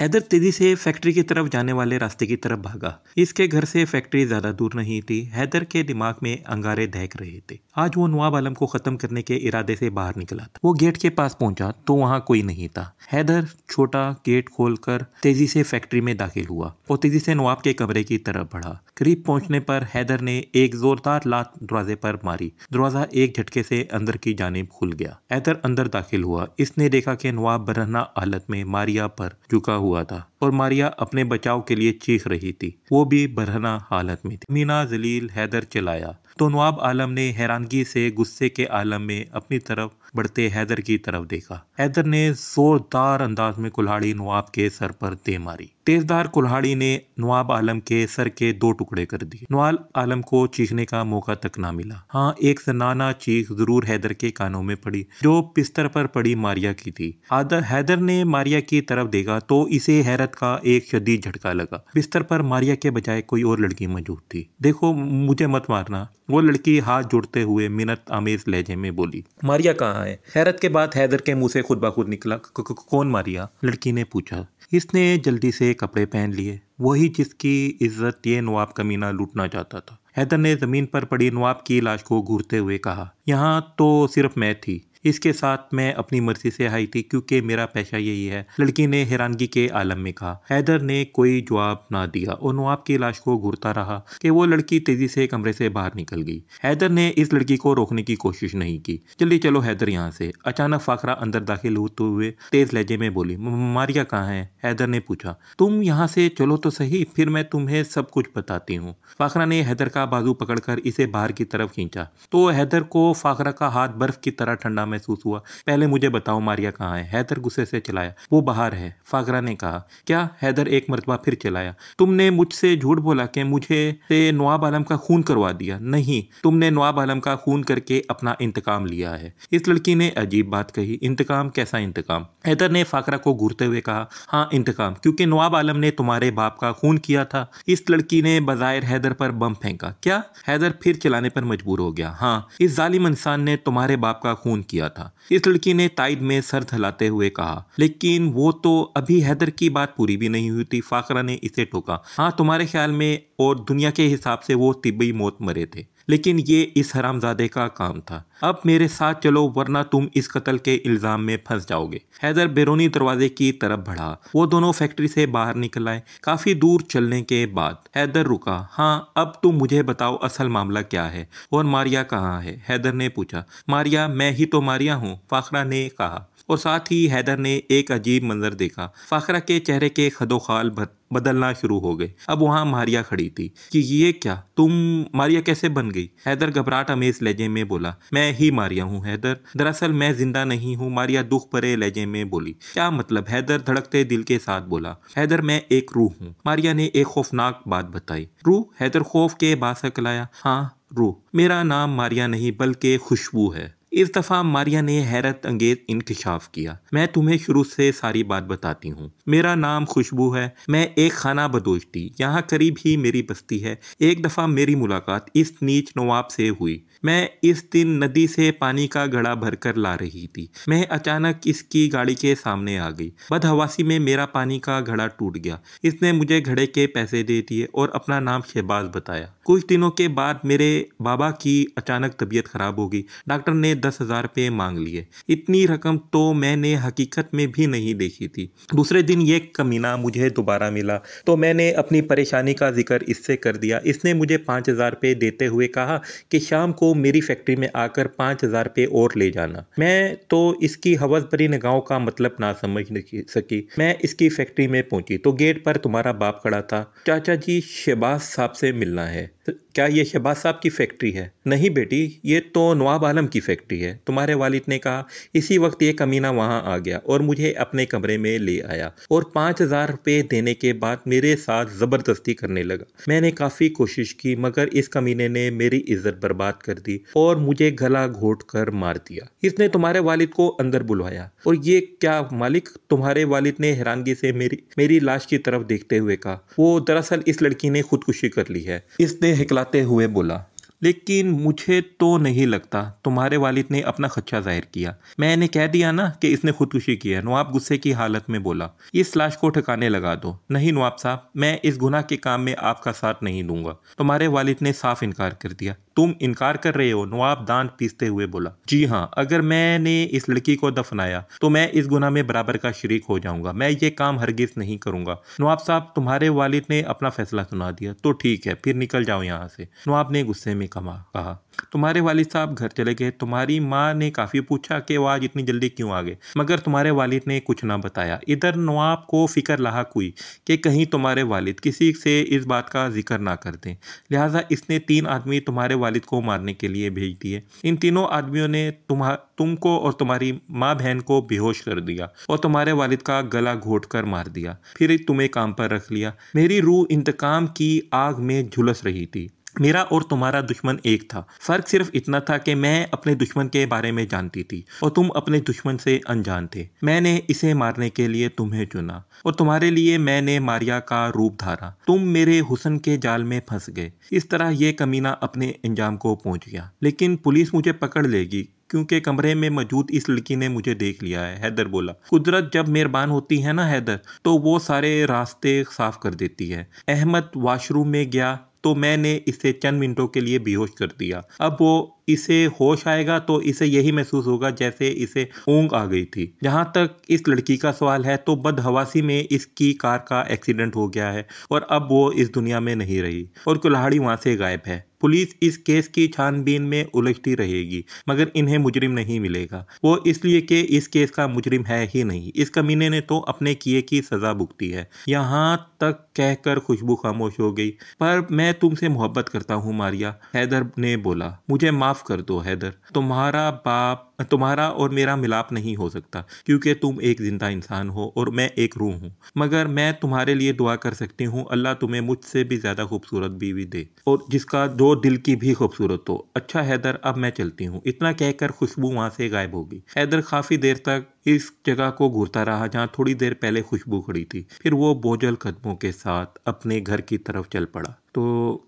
हैदर तेजी से फैक्ट्री की तरफ जाने वाले रास्ते की तरफ भागा इसके घर से फैक्ट्री ज़्यादा दूर नहीं थी हैदर के दिमाग में अंगारे दहक रहे थे आज वो नवाब आलम को ख़त्म करने के इरादे से बाहर निकला था वो गेट के पास पहुंचा तो वहाँ कोई नहीं था हैदर छोटा गेट खोलकर तेज़ी से फैक्ट्री में दाखिल हुआ और तेज़ी से नवाब के कमरे की तरफ बढ़ा करीब पहुँचने पर हैदर ने एक ज़ोरदार लात दरवाजे पर मारी दरवाज़ा एक झटके से अंदर की जानेब खुल गया हैदर अंदर दाखिल हुआ इसने देखा कि नवाब बरहना हालत में मारिया पर जो चुका हुआ था और मारिया अपने बचाव के लिए चीख रही थी वो भी बरहना हालत में थी मीना जलील हैदर चलाया तो नवाब आलम ने हैरानगी से गुस्से के आलम में अपनी तरफ बढ़ते हैदर की तरफ देखा हैदर ने जोरदार अंदाज में कुल्हाड़ी नवाब के सर पर दे मारी तेजदार कुल्हाड़ी ने नवाब आलम के सर के दो टुकड़े कर दिए नवाब आलम को चीखने का मौका तक ना मिला हाँ एक सनाना चीख जरूर हैदर के कानों में पड़ी जो बिस्तर पर पड़ी मारिया की थी आदर हैदर ने मारिया की तरफ देखा तो इसे हैरत का एक शदीद झटका लगा बिस्तर पर मारिया के बजाय कोई और लड़की मौजूद थी देखो मुझे मत मारना वो लड़की हाथ जोड़ते हुए मिनत आमेज लहजे में बोली मारिया कहाँ है हैरत के बाद हैदर के मुंह से खुद बखुद निकला कौन मारिया लड़की ने पूछा इसने जल्दी से कपड़े पहन लिए वही जिसकी इज्जत ये नवाब कमीना लूटना चाहता था हैदर ने ज़मीन पर पड़ी नवाब की लाश को घूरते हुए कहा यहाँ तो सिर्फ मैं थी इसके साथ मैं अपनी मर्जी से आई थी क्योंकि मेरा पैसा यही है लड़की ने हैरानगी के आलम में कहा हैदर ने कोई जवाब ना दिया और नवाब की लाश को घूरता रहा कि वो लड़की तेजी से कमरे से बाहर निकल गई हैदर ने इस लड़की को रोकने की कोशिश नहीं की चलिए चलो हैदर यहाँ से अचानक फाखरा अंदर दाखिल होते हुए तेज लहजे में बोली मारिया कहाँ है हैदर ने पूछा तुम यहाँ से चलो तो सही फिर मैं तुम्हें सब कुछ बताती हूँ फाखरा ने हैदर का बाजू पकड़कर इसे बाहर की तरफ खींचा तो हैदर को फाखरा का हाथ बर्फ की तरह ठंडा महसूस हुआ पहले मुझे बताओ मारिया कहाँ है हैदर गुस्से से चलाया वो बाहर है फाकरा ने कहा क्या हैदर एक मरतबा फिर चलाया तुमने मुझसे झूठ बोला कि मुझे से नवाब आलम का खून करवा दिया नहीं तुमने नवाब आलम का खून करके अपना इंतकाम लिया है इस लड़की ने अजीब बात कही इंतकाम कैसा इंतकाम हैदर ने फाकरा को घूरते हुए कहा हाँ इंतकाम क्योंकि नवाब आलम ने तुम्हारे बाप का खून किया था इस लड़की ने बज़ाहिर हैदर पर बम फेंका क्या हैदर फिर चलाने पर मजबूर हो गया हाँ इस जालिम इंसान ने तुम्हारे बाप का खून किया दिया था इस लड़की ने ताइद में सर धलाते हुए कहा लेकिन वो तो अभी हैदर की बात पूरी भी नहीं हुई थी फाकरा ने इसे ठोका हाँ तुम्हारे ख्याल में और दुनिया के हिसाब से वो तिब्बी मौत मरे थे लेकिन ये इस हरामजादे का काम था अब मेरे साथ चलो वरना तुम इस कत्ल के इल्ज़ाम में फंस जाओगे हैदर बेरोनी दरवाजे की तरफ बढ़ा वो दोनों फैक्ट्री से बाहर निकल आए काफ़ी दूर चलने के बाद हैदर रुका हाँ अब तुम मुझे बताओ असल मामला क्या है और मारिया कहाँ है हैदर ने पूछा मारिया मैं ही तो मारिया हूँ फाखरा ने कहा और साथ ही हैदर ने एक अजीब मंजर देखा फाखरा के चेहरे के खदोखाल बदलना शुरू हो गए अब वहाँ मारिया खड़ी थी कि ये क्या तुम मारिया कैसे बन गई हैदर घबराहट अमेज लहजे में बोला मैं ही मारिया हूँ हैदर दरअसल मैं जिंदा नहीं हूँ मारिया दुख भरे लहजे में बोली क्या मतलब हैदर धड़कते दिल के साथ बोला हैदर मैं एक रूह हूँ मारिया ने एक खौफनाक बात बताई रूह हैदर खौफ के बासकलाया हाँ रूह मेरा नाम मारिया नहीं बल्कि खुशबू है इस दफ़ा मारिया ने हैरत अंगेज इंकशाफ किया मैं तुम्हें शुरू से सारी बात बताती हूँ मेरा नाम खुशबू है मैं एक खाना बदोश थी यहाँ करीब ही मेरी बस्ती है एक दफ़ा मेरी मुलाकात इस नीच नवाब से हुई मैं इस दिन नदी से पानी का घड़ा भरकर ला रही थी मैं अचानक इसकी गाड़ी के सामने आ गई बदहवासी में मेरा पानी का घड़ा टूट गया इसने मुझे घड़े के पैसे दे दिए और अपना नाम शहबाज बताया कुछ दिनों के बाद मेरे बाबा की अचानक तबीयत खराब हो गई डॉक्टर ने दस हज़ार रुपये मांग लिए इतनी रकम तो मैंने हकीकत में भी नहीं देखी थी दूसरे दिन ये कमीना मुझे दोबारा मिला तो मैंने अपनी परेशानी का जिक्र इससे कर दिया इसने मुझे पाँच हज़ार रुपये देते हुए कहा कि शाम को मेरी फैक्ट्री में आकर पाँच हज़ार रुपये और ले जाना मैं तो इसकी हवस भरी निगाहों का मतलब ना समझ नहीं सकी मैं इसकी फैक्ट्री में पहुंची तो गेट पर तुम्हारा बाप खड़ा था चाचा जी शहबाज साहब से मिलना है तो क्या ये शहबाज साहब की फैक्ट्री है नहीं बेटी ये तो नवाब आलम की फैक्ट्री है तुम्हारे वालिद ने कहा इसी वक्त ये कमीना वहाँ आ गया और मुझे अपने कमरे में ले आया और पाँच हज़ार रुपये देने के बाद मेरे साथ ज़बरदस्ती करने लगा मैंने काफ़ी कोशिश की मगर इस कमीने ने मेरी इज्जत बर्बाद कर दी और मुझे गला घोट कर मार दिया इसने तुम्हारे वालिद को अंदर बुलवाया और ये क्या मालिक तुम्हारे वालिद ने हैरानगी से मेरी मेरी लाश की तरफ देखते हुए कहा वो दरअसल इस लड़की ने खुदकुशी कर ली है इसने हिकलाते हुए बोला लेकिन मुझे तो नहीं लगता तुम्हारे वालिद ने अपना खच्चा जाहिर किया मैंने कह दिया ना कि इसने खुदकुशी की है नवाब गुस्से की हालत में बोला इस लाश को ठिकाने लगा दो नहीं नवाब साहब मैं इस गुनाह के काम में आपका साथ नहीं दूंगा तुम्हारे वालिद ने साफ इनकार कर दिया तुम इनकार कर रहे हो नवाब दान पीसते हुए बोला जी हाँ अगर मैंने इस लड़की को दफनाया तो मैं इस गुना में बराबर का शरीक हो जाऊंगा मैं ये काम हरगिज नहीं करूंगा नवाब साहब तुम्हारे वालिद ने अपना फैसला सुना दिया तो ठीक है फिर निकल जाओ यहाँ से नवाब ने गुस्से में कमा कहा तुम्हारे वालिद साहब घर चले गए तुम्हारी माँ ने काफ़ी पूछा कि वो आज इतनी जल्दी क्यों आ गए मगर तुम्हारे वालिद ने कुछ ना बताया इधर नवाब को फिक्र लाक हुई कि कहीं तुम्हारे वालिद किसी से इस बात का जिक्र ना कर दें लिहाजा इसने तीन आदमी तुम्हारे वालिद को मारने के लिए भेज दिए इन तीनों आदमियों ने तुम्हा तुमको और तुम्हारी माँ बहन को बेहोश कर दिया और तुम्हारे वालिद का गला घोट कर मार दिया फिर तुम्हें काम पर रख लिया मेरी रूह इंतकाम की आग में झुलस रही थी मेरा और तुम्हारा दुश्मन एक था फर्क सिर्फ इतना था कि मैं अपने दुश्मन के बारे में जानती थी और तुम अपने दुश्मन से अनजान थे मैंने इसे मारने के लिए तुम्हें चुना और तुम्हारे लिए मैंने मारिया का रूप धारा तुम मेरे हुसन के जाल में फंस गए इस तरह ये कमीना अपने अंजाम को पहुंच गया लेकिन पुलिस मुझे पकड़ लेगी क्योंकि कमरे में मौजूद इस लड़की ने मुझे देख लिया है हैदर बोला कुदरत जब मेहरबान होती है ना हैदर तो वो सारे रास्ते साफ कर देती है अहमद वॉशरूम में गया तो मैंने इसे चंद मिनटों के लिए बेहोश कर दिया अब वो इसे होश आएगा तो इसे यही महसूस होगा जैसे इसे ऊंग आ गई थी जहाँ तक इस लड़की का सवाल है तो बदहवासी में इसकी कार का एक्सीडेंट हो गया है और अब वो इस दुनिया में नहीं रही और कुल्हाड़ी वहाँ से गायब है पुलिस इस केस की छानबीन में उलझती रहेगी मगर इन्हें मुजरिम नहीं मिलेगा वो इसलिए कि इस केस का मुजरिम है ही नहीं इस कमीने ने तो अपने किए की सज़ा भुगती है यहाँ तक कहकर खुशबू खामोश हो गई पर मैं तुमसे मोहब्बत करता हूँ मारिया हैदर ने बोला मुझे माफ़ कर दो हैदर तुम्हारा बाप तुम्हारा और मेरा मिलाप नहीं हो सकता क्योंकि तुम एक ज़िंदा इंसान हो और मैं एक रूह हूँ मगर मैं तुम्हारे लिए दुआ कर सकती हूँ अल्लाह तुम्हें मुझसे भी ज़्यादा खूबसूरत बीवी दे और जिसका जो दिल की भी खूबसूरत हो अच्छा हैदर अब मैं चलती हूँ इतना कहकर खुशबू वहाँ से गायब होगी हैदर काफ़ी देर तक इस जगह को घूरता रहा जहाँ थोड़ी देर पहले खुशबू खड़ी थी फिर वो बोझल कदमों के साथ अपने घर की तरफ चल पड़ा तो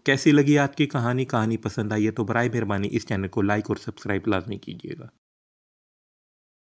कैसी लगी आज की कहानी कहानी पसंद आई है तो बर मेहरबानी इस चैनल को लाइक और सब्सक्राइब लाजमी कीजिएगा